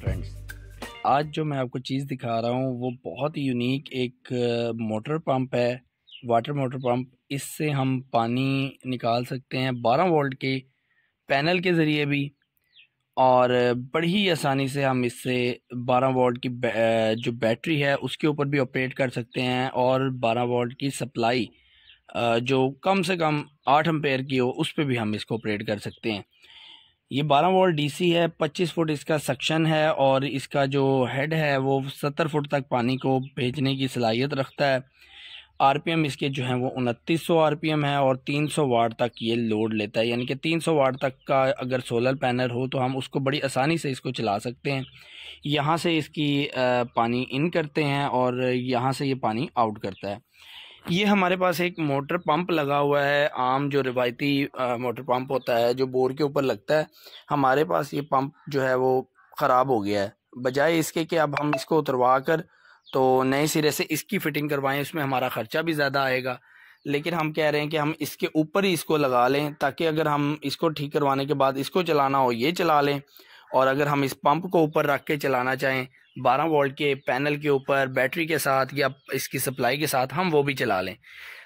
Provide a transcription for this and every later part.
friends आज जो मैं आपको चीज़ दिखा रहा हूँ वो बहुत ही यूनिक एक मोटर पंप है वाटर मोटर पंप इससे हम पानी निकाल सकते हैं 12 वोल्ट के पैनल के ज़रिए भी और बड़ी ही आसानी से हम इससे 12 वोल्ट की जो बैटरी है उसके ऊपर भी ऑपरेट कर सकते हैं और 12 वोल्ट की सप्लाई जो कम से कम आठ एम्पेयर की हो उस पर भी हम इसको ऑपरेट कर सकते हैं ये 12 वोल्ट डीसी है 25 फुट इसका सक्शन है और इसका जो हेड है वो 70 फुट तक पानी को भेजने की सलाहियत रखता है आरपीएम इसके जो है वो उनतीस सौ आरपीएम है और 300 वाट तक ये लोड लेता है यानी कि 300 वाट तक का अगर सोलर पैनल हो तो हम उसको बड़ी आसानी से इसको चला सकते हैं यहाँ से इसकी पानी इन करते हैं और यहाँ से ये पानी आउट करता है ये हमारे पास एक मोटर पंप लगा हुआ है आम जो रिवायती मोटर पंप होता है जो बोर के ऊपर लगता है हमारे पास ये पंप जो है वो ख़राब हो गया है बजाय इसके कि अब हम इसको उतरवा कर तो नए सिरे से इसकी फ़िटिंग करवाएं उसमें हमारा ख़र्चा भी ज़्यादा आएगा लेकिन हम कह रहे हैं कि हम इसके ऊपर ही इसको लगा लें ताकि अगर हम इसको ठीक करवाने के बाद इसको चलाना हो ये चला लें और अगर हम इस पंप को ऊपर रख के चलाना चाहें 12 वोल्ट के पैनल के ऊपर बैटरी के साथ या इसकी सप्लाई के साथ हम वो भी चला लें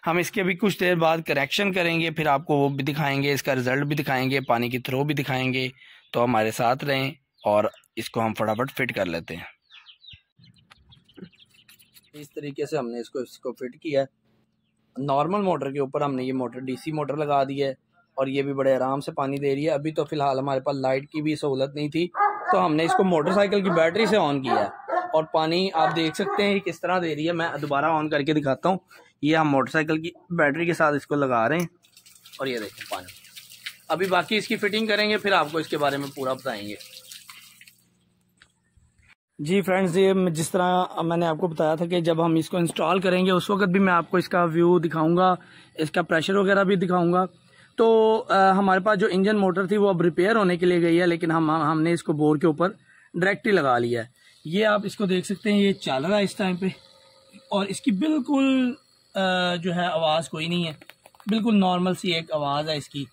हम इसके भी कुछ देर बाद करेक्शन करेंगे फिर आपको वो भी दिखाएंगे इसका रिज़ल्ट भी दिखाएंगे पानी की थ्रो भी दिखाएंगे तो हमारे साथ रहें और इसको हम फटाफट फिट कर लेते हैं इस तरीके से हमने इसको इसको फिट किया नॉर्मल मोटर के ऊपर हमने ये मोटर डीसी मोटर लगा दी है और ये भी बड़े आराम से पानी दे रही है अभी तो फ़िलहाल हमारे पास लाइट की भी सहूलत नहीं थी तो हमने इसको मोटरसाइकिल की बैटरी से ऑन किया है और पानी आप देख सकते हैं किस तरह दे रही है मैं दोबारा ऑन करके दिखाता हूँ ये हम मोटरसाइकिल की बैटरी के साथ इसको लगा रहे हैं और ये देखें पानी अभी बाकी इसकी फ़िटिंग करेंगे फिर आपको इसके बारे में पूरा बताएंगे जी फ्रेंड्स ये जिस तरह मैंने आपको बताया था कि जब हम इसको इंस्टॉल करेंगे उस वक्त भी मैं आपको इसका व्यू दिखाऊंगा इसका प्रेशर वगैरह भी दिखाऊंगा तो आ, हमारे पास जो इंजन मोटर थी वो अब रिपेयर होने के लिए गई है लेकिन हम हमने इसको बोर के ऊपर डायरेक्ट ही लगा लिया है ये आप इसको देख सकते हैं ये चल रहा है इस टाइम पे और इसकी बिल्कुल आ, जो है आवाज़ कोई नहीं है बिल्कुल नॉर्मल सी एक आवाज़ है इसकी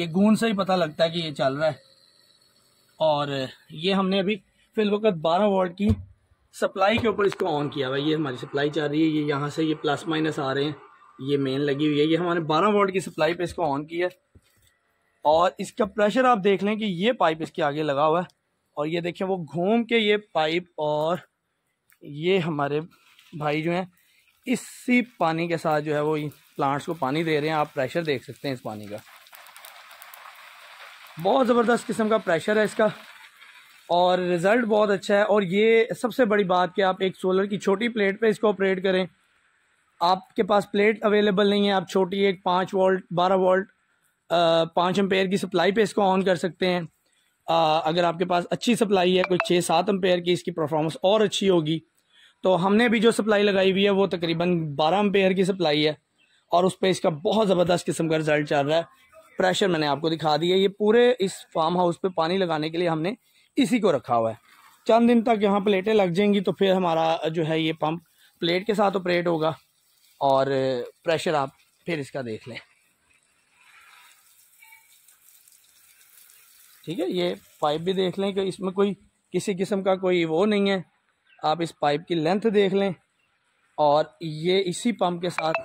ये गूंज से ही पता लगता है कि ये चल रहा है और ये हमने अभी फिलवकत बारह वोल्ट की सप्लाई के ऊपर इसको ऑन किया हुआ ये हमारी सप्लाई चल रही है ये यहाँ से ये प्लस माइनस आ रहे हैं ये मेन लगी हुई है ये हमारे 12 वोल्ट की सप्लाई पे इसको ऑन किया है और इसका प्रेशर आप देख लें कि ये पाइप इसके आगे लगा हुआ है और ये देखें वो घूम के ये पाइप और ये हमारे भाई जो हैं इसी पानी के साथ जो है वो प्लांट्स को पानी दे रहे हैं आप प्रेशर देख सकते हैं इस पानी का बहुत ज़बरदस्त किस्म का प्रेशर है इसका और रिज़ल्ट बहुत अच्छा है और ये सबसे बड़ी बात कि आप एक सोलर की छोटी प्लेट पे इसको ऑपरेट करें आपके पास प्लेट अवेलेबल नहीं है आप छोटी एक पाँच वोल्ट बारह वोल्ट पाँच एम्पेयर की सप्लाई पे इसको ऑन कर सकते हैं आ, अगर आपके पास अच्छी सप्लाई है कोई छः सात एम्पेयर की इसकी परफॉर्मेंस और अच्छी होगी तो हमने भी जो सप्लाई लगाई हुई है वो तकरीबन बारह एम्पेयर की सप्लाई है और उस पर इसका बहुत ज़बरदस्त किस्म का रिजल्ट चल रहा है प्रेशर मैंने आपको दिखा दिया ये पूरे इस फार्म हाउस पर पानी लगाने के लिए हमने इसी को रखा हुआ है चंद दिन तक यहाँ प्लेटें लग जाएंगी तो फिर हमारा जो है ये पंप प्लेट के साथ ऑपरेट होगा और प्रेशर आप फिर इसका देख लें ठीक है ये पाइप भी देख लें कि इसमें कोई किसी किस्म का कोई वो नहीं है आप इस पाइप की लेंथ देख लें और ये इसी पंप के साथ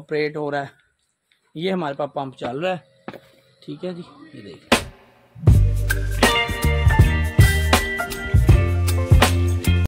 ऑपरेट हो रहा है ये हमारे पास पंप चल रहा है ठीक है जी ये लें